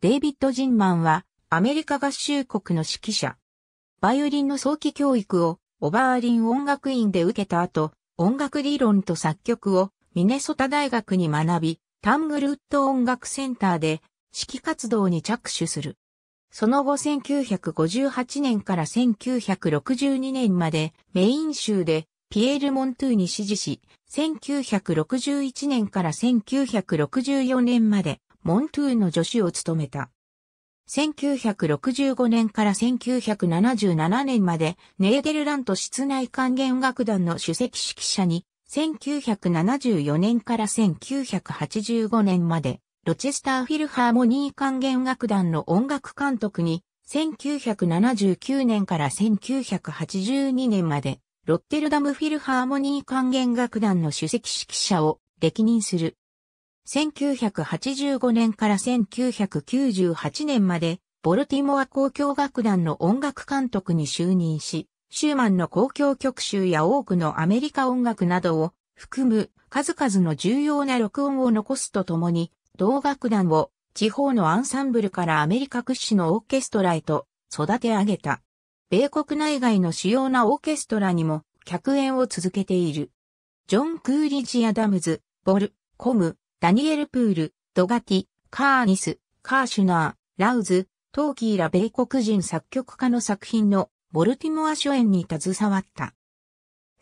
デイビッド・ジンマンは、アメリカ合衆国の指揮者。バイオリンの早期教育を、オバーリン音楽院で受けた後、音楽理論と作曲を、ミネソタ大学に学び、タングルウッド音楽センターで、指揮活動に着手する。その後1958年から1962年までメイン州でピエール・モントゥーに指示し、1961年から1964年までモントゥーの助手を務めた。1965年から1977年までネーデルラント室内管弦楽団の首席指揮者に、1974年から1985年まで、ロチェスターフィルハーモニー管弦楽団の音楽監督に、1979年から1982年まで、ロッテルダムフィルハーモニー管弦楽団の首席指揮者を歴任する。1985年から1998年まで、ボルティモア公共楽団の音楽監督に就任し、シューマンの公共曲集や多くのアメリカ音楽などを含む数々の重要な録音を残すとともに、同楽団を地方のアンサンブルからアメリカ屈指のオーケストラへと育て上げた。米国内外の主要なオーケストラにも客演を続けている。ジョン・クーリジ・アダムズ、ボル、コム、ダニエル・プール、ドガティ、カーニス、カーシュナー、ラウズ、トーキーら米国人作曲家の作品のボルティモア初演に携わった。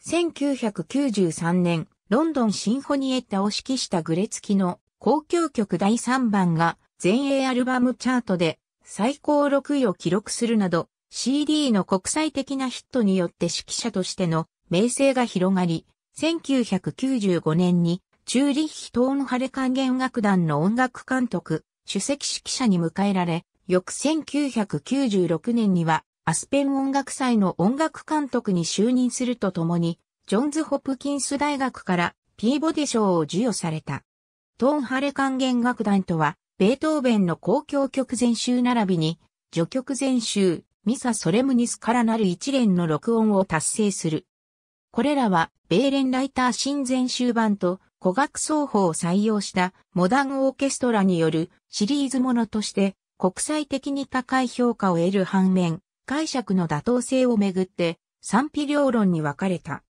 1993年、ロンドンシンフォニエッタを指揮したグレツキの交響曲第3番が全英アルバムチャートで最高6位を記録するなど CD の国際的なヒットによって指揮者としての名声が広がり、1995年にチューリッヒーンハレ管弦楽団の音楽監督、主席指揮者に迎えられ、翌1996年には、アスペン音楽祭の音楽監督に就任するとともに、ジョンズ・ホプキンス大学からピーボデ賞を授与された。トーンハレ管弦楽団とは、ベートーベンの公共曲全集並びに、序曲全集、ミサ・ソレムニスからなる一連の録音を達成する。これらは、ベーレンライター新全集版と、古楽奏法を採用したモダンオーケストラによるシリーズものとして国際的に高い評価を得る反面、解釈の妥当性をめぐって賛否両論に分かれた。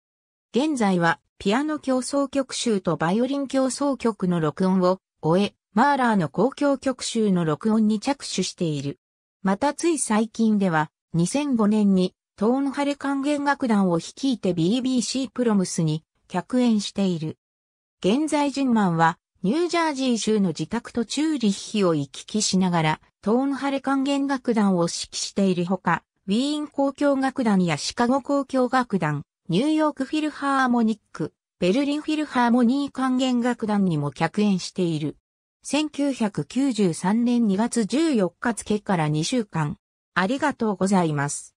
現在はピアノ競争曲集とバイオリン競争曲の録音を終え、マーラーの公共曲集の録音に着手している。またつい最近では2005年にトーンハレ管弦楽団を率いて BBC プロムスに客演している。現在ジンマンは、ニュージャージー州の自宅とチューリッヒを行き来しながら、トーンハレ管弦楽団を指揮しているほか、ウィーン交響楽団やシカゴ交響楽団、ニューヨークフィルハーモニック、ベルリンフィルハーモニー管弦楽団にも客演している。1993年2月14日付から2週間。ありがとうございます。